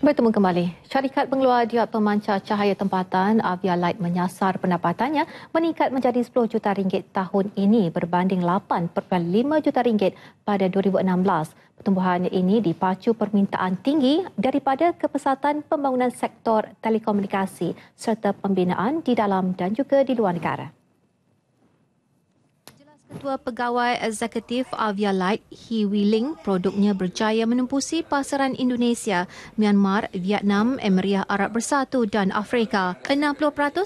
Bertemu kembali. Syarikat pengeluar diod pemancar cahaya tempatan Avia Light menyasar pendapatannya meningkat menjadi 10 juta ringgit tahun ini berbanding 8.5 juta ringgit pada 2016. Pertumbuhan ini dipacu permintaan tinggi daripada kepesatan pembangunan sektor telekomunikasi serta pembinaan di dalam dan juga di luar negara. Ketua Pegawai Eksekutif Avia Light, Hi Wee Ling, produknya berjaya menembusi pasaran Indonesia, Myanmar, Vietnam, Emiria Arab Bersatu dan Afrika. 60%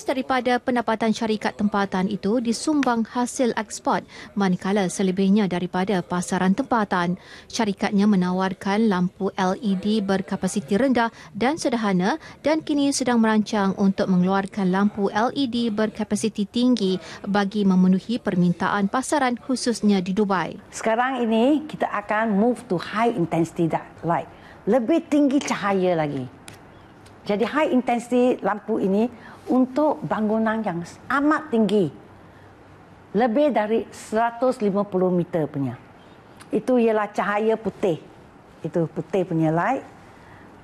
daripada pendapatan syarikat tempatan itu disumbang hasil ekspor, manakala selebihnya daripada pasaran tempatan. Syarikatnya menawarkan lampu LED berkapasiti rendah dan sederhana dan kini sedang merancang untuk mengeluarkan lampu LED berkapasiti tinggi bagi memenuhi permintaan pasaran sasaran khususnya di Dubai. Sekarang ini kita akan move to high intensity light. Lebih tinggi cahaya lagi. Jadi high intensity lampu ini untuk bangunan yang amat tinggi. Lebih dari 150 meter punya. Itu ialah cahaya putih. Itu putih punya light.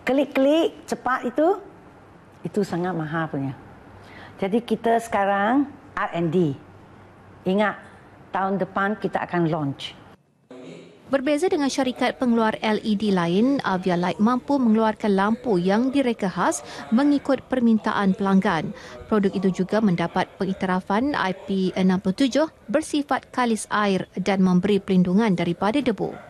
Klik-klik cepat itu, itu sangat mahal punya. Jadi kita sekarang R&D. Ingat, tahun depan kita akan launch. Berbeza dengan syarikat pengeluar LED lain, Avia Light mampu mengeluarkan lampu yang direka khas mengikut permintaan pelanggan. Produk itu juga mendapat pengiktirafan IP67 bersifat kalis air dan memberi pelindungan daripada debu.